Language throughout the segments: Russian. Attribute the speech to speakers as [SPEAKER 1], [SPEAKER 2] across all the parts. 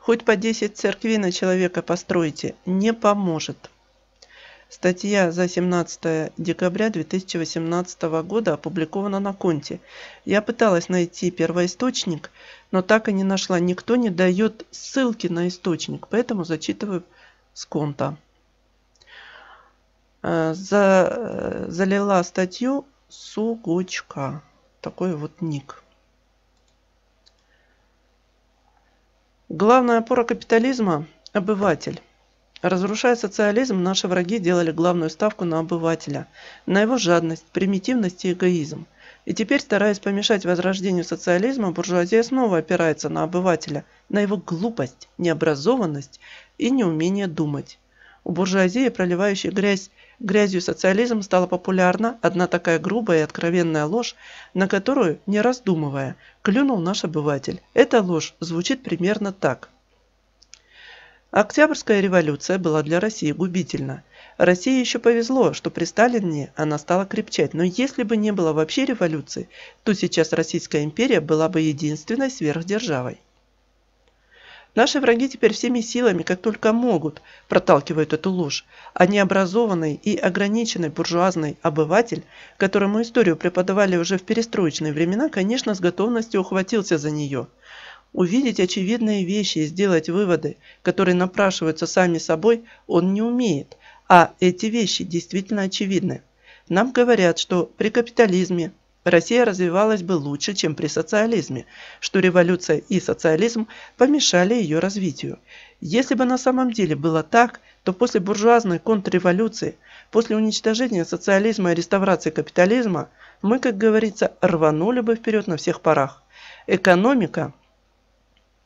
[SPEAKER 1] Хоть по 10 церквей на человека постройте, не поможет. Статья за 17 декабря 2018 года опубликована на Конте. Я пыталась найти первоисточник, но так и не нашла. Никто не дает ссылки на источник, поэтому зачитываю с Конта. Э, за, э, залила статью Сугочка, Такой вот ник. Главная опора капитализма – обыватель. Разрушая социализм, наши враги делали главную ставку на обывателя, на его жадность, примитивность и эгоизм. И теперь, стараясь помешать возрождению социализма, буржуазия снова опирается на обывателя, на его глупость, необразованность и неумение думать. У буржуазии, проливающей грязь грязью социализм стала популярна одна такая грубая и откровенная ложь, на которую, не раздумывая, клюнул наш обыватель. Эта ложь звучит примерно так. Октябрьская революция была для России губительна. России еще повезло, что при Сталине она стала крепчать, но если бы не было вообще революции, то сейчас Российская империя была бы единственной сверхдержавой. Наши враги теперь всеми силами, как только могут, проталкивают эту ложь, а необразованный и ограниченный буржуазный обыватель, которому историю преподавали уже в перестроечные времена, конечно, с готовностью ухватился за нее. Увидеть очевидные вещи и сделать выводы, которые напрашиваются сами собой, он не умеет, а эти вещи действительно очевидны. Нам говорят, что при капитализме Россия развивалась бы лучше, чем при социализме, что революция и социализм помешали ее развитию. Если бы на самом деле было так, то после буржуазной контрреволюции, после уничтожения социализма и реставрации капитализма, мы, как говорится, рванули бы вперед на всех парах. Экономика,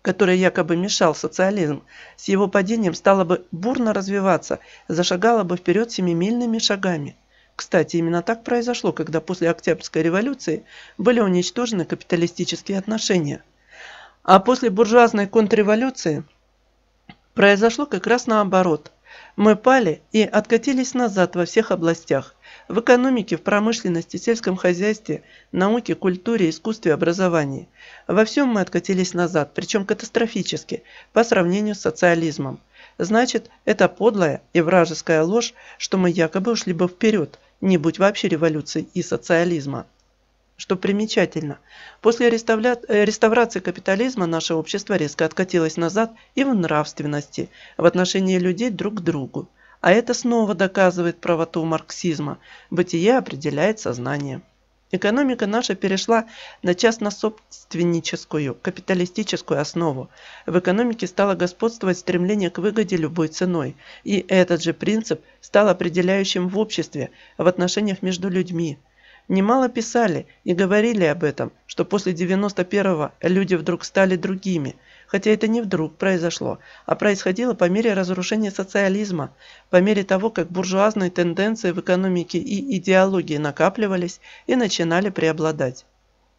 [SPEAKER 1] которая якобы мешал социализм, с его падением стала бы бурно развиваться, зашагала бы вперед семимильными шагами – кстати, именно так произошло, когда после Октябрьской революции были уничтожены капиталистические отношения. А после буржуазной контрреволюции произошло как раз наоборот. Мы пали и откатились назад во всех областях – в экономике, в промышленности, сельском хозяйстве, науке, культуре, искусстве, образовании. Во всем мы откатились назад, причем катастрофически, по сравнению с социализмом. Значит, это подлая и вражеская ложь, что мы якобы ушли бы вперед, не будь вообще революции и социализма. Что примечательно, после реставля... Э, реставрации капитализма наше общество резко откатилось назад и в нравственности, в отношении людей друг к другу. А это снова доказывает правоту марксизма. Бытие определяет сознание. Экономика наша перешла на частно-собственническую, капиталистическую основу. В экономике стало господствовать стремление к выгоде любой ценой, и этот же принцип стал определяющим в обществе, в отношениях между людьми. Немало писали и говорили об этом, что после 91-го люди вдруг стали другими – хотя это не вдруг произошло, а происходило по мере разрушения социализма, по мере того, как буржуазные тенденции в экономике и идеологии накапливались и начинали преобладать.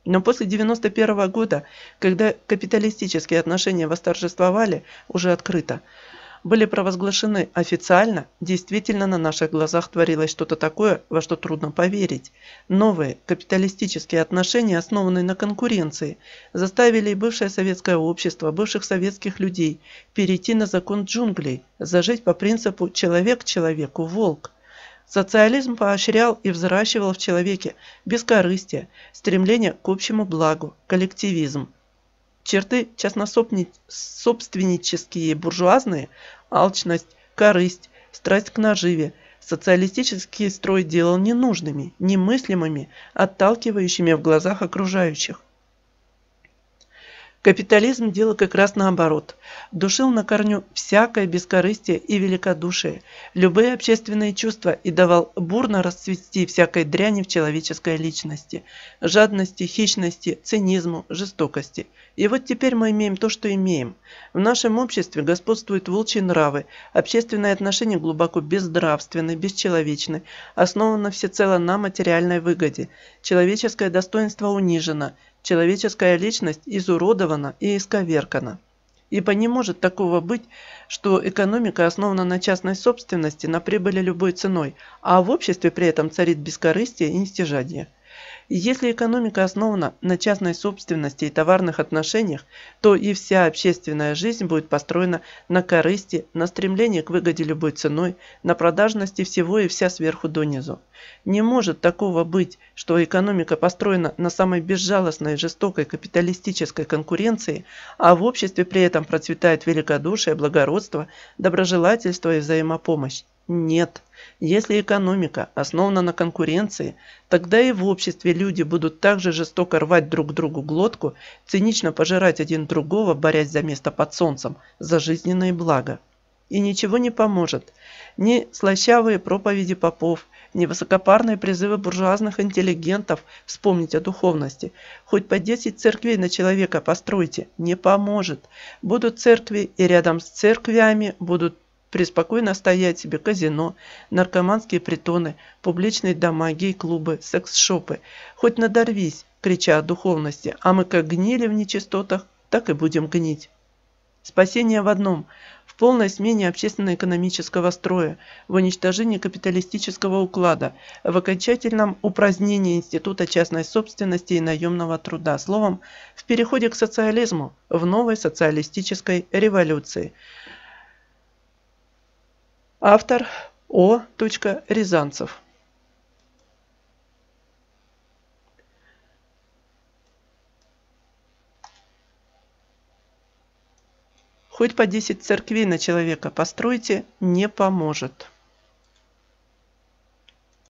[SPEAKER 1] Но после 1991 года, когда капиталистические отношения восторжествовали уже открыто, были провозглашены официально, действительно на наших глазах творилось что-то такое, во что трудно поверить. Новые капиталистические отношения, основанные на конкуренции, заставили и бывшее советское общество, бывших советских людей перейти на закон джунглей, зажить по принципу «человек человеку волк». Социализм поощрял и взращивал в человеке бескорыстие, стремление к общему благу, коллективизм, Черты частнособственнические и буржуазные, алчность, корысть, страсть к наживе, социалистический строй делал ненужными, немыслимыми, отталкивающими в глазах окружающих. Капитализм делал как раз наоборот. Душил на корню всякое бескорыстие и великодушие, любые общественные чувства и давал бурно расцвести всякой дряни в человеческой личности, жадности, хищности, цинизму, жестокости. И вот теперь мы имеем то, что имеем. В нашем обществе господствуют волчьи нравы, общественные отношения глубоко бездравственны, бесчеловечны, основаны всецело на материальной выгоде. Человеческое достоинство унижено, человеческая личность изуродована и исковеркана. Ибо не может такого быть, что экономика основана на частной собственности, на прибыли любой ценой, а в обществе при этом царит бескорыстие и нестяжание. Если экономика основана на частной собственности и товарных отношениях, то и вся общественная жизнь будет построена на корысти, на стремлении к выгоде любой ценой, на продажности всего и вся сверху донизу. Не может такого быть, что экономика построена на самой безжалостной и жестокой капиталистической конкуренции, а в обществе при этом процветает великодушие, благородство, доброжелательство и взаимопомощь. Нет. Если экономика основана на конкуренции, тогда и в обществе люди будут также жестоко рвать друг другу глотку, цинично пожирать один другого, борясь за место под солнцем, за жизненные блага. И ничего не поможет. Ни слащавые проповеди попов, ни высокопарные призывы буржуазных интеллигентов вспомнить о духовности. Хоть по 10 церквей на человека постройте, не поможет. Будут церкви, и рядом с церквями будут преспокойно стоять себе казино, наркоманские притоны, публичные дома, гей-клубы, секс-шопы. Хоть надорвись, крича о духовности, а мы как гнили в нечистотах, так и будем гнить. Спасение в одном – в полной смене общественно-экономического строя, в уничтожении капиталистического уклада, в окончательном упразднении института частной собственности и наемного труда, словом, в переходе к социализму, в новой социалистической революции – Автор О. Рязанцев. Хоть по 10 церквей на человека постройте, не поможет.